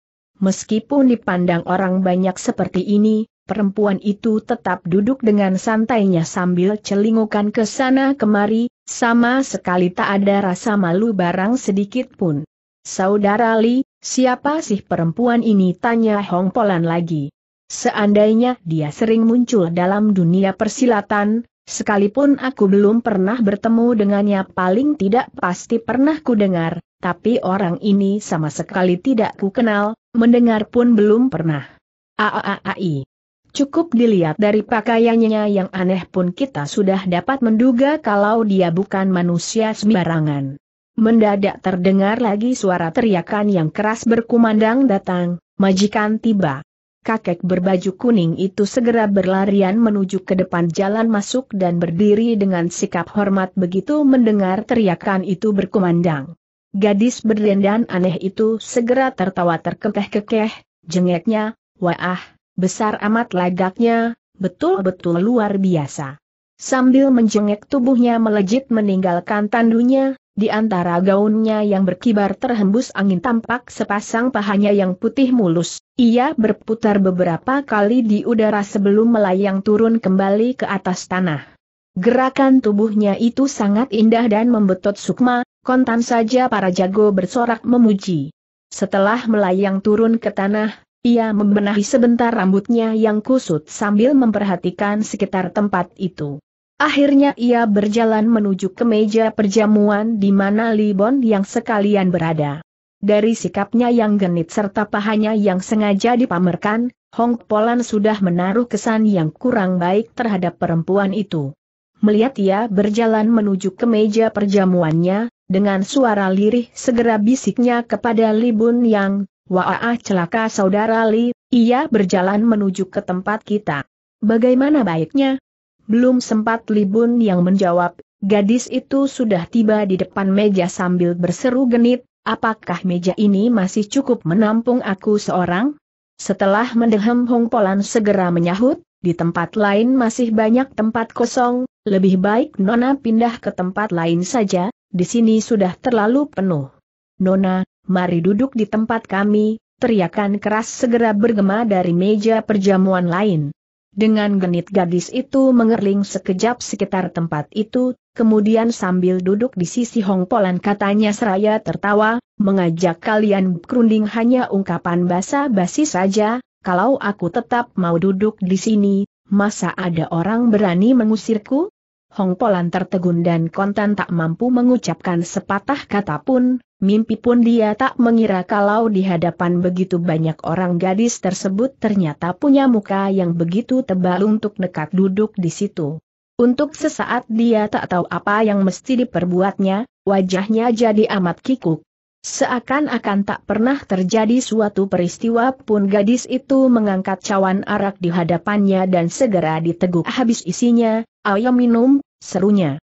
Meskipun dipandang orang banyak seperti ini, perempuan itu tetap duduk dengan santainya sambil celingukan ke sana kemari, sama sekali tak ada rasa malu barang sedikit pun. Saudara Li, siapa sih perempuan ini? Tanya Hong Polan lagi. Seandainya dia sering muncul dalam dunia persilatan, sekalipun aku belum pernah bertemu dengannya paling tidak pasti pernah ku dengar, tapi orang ini sama sekali tidak ku kenal, mendengar pun belum pernah. Aaai. Cukup dilihat dari pakaiannya yang aneh pun kita sudah dapat menduga kalau dia bukan manusia sembarangan. Mendadak terdengar lagi suara teriakan yang keras berkumandang datang, majikan tiba. Kakek berbaju kuning itu segera berlarian menuju ke depan jalan masuk dan berdiri dengan sikap hormat begitu mendengar teriakan itu berkumandang. Gadis berdendan aneh itu segera tertawa terkekeh-kekeh, jengeknya, wah, Besar amat lagaknya, betul-betul luar biasa. Sambil menjengek tubuhnya melejit meninggalkan tandunya, di antara gaunnya yang berkibar terhembus angin tampak sepasang pahanya yang putih mulus. Ia berputar beberapa kali di udara sebelum melayang turun kembali ke atas tanah. Gerakan tubuhnya itu sangat indah dan membetot sukma, kontan saja para jago bersorak memuji. Setelah melayang turun ke tanah, ia membenahi sebentar rambutnya yang kusut sambil memperhatikan sekitar tempat itu. Akhirnya ia berjalan menuju ke meja perjamuan di mana Libon yang sekalian berada. Dari sikapnya yang genit serta pahanya yang sengaja dipamerkan, Hong Polan sudah menaruh kesan yang kurang baik terhadap perempuan itu. Melihat ia berjalan menuju ke meja perjamuannya, dengan suara lirih segera bisiknya kepada Libun Yang, Wah celaka saudara Li, ia berjalan menuju ke tempat kita. Bagaimana baiknya? Belum sempat Libun yang menjawab, gadis itu sudah tiba di depan meja sambil berseru genit, apakah meja ini masih cukup menampung aku seorang? Setelah mendehem Hong Polan segera menyahut, di tempat lain masih banyak tempat kosong, lebih baik Nona pindah ke tempat lain saja, di sini sudah terlalu penuh. Nona, mari duduk di tempat kami, teriakan keras segera bergema dari meja perjamuan lain. Dengan genit gadis itu mengerling sekejap sekitar tempat itu, kemudian sambil duduk di sisi Hong Polan katanya seraya tertawa, mengajak kalian berunding hanya ungkapan basa-basi saja, kalau aku tetap mau duduk di sini, masa ada orang berani mengusirku? Hong Polan tertegun dan kontan tak mampu mengucapkan sepatah kata pun, Mimpi pun dia tak mengira kalau di hadapan begitu banyak orang gadis tersebut ternyata punya muka yang begitu tebal untuk nekat duduk di situ. Untuk sesaat dia tak tahu apa yang mesti diperbuatnya, wajahnya jadi amat kikuk. Seakan-akan tak pernah terjadi suatu peristiwa pun gadis itu mengangkat cawan arak di hadapannya dan segera diteguk habis isinya, ayo minum, serunya.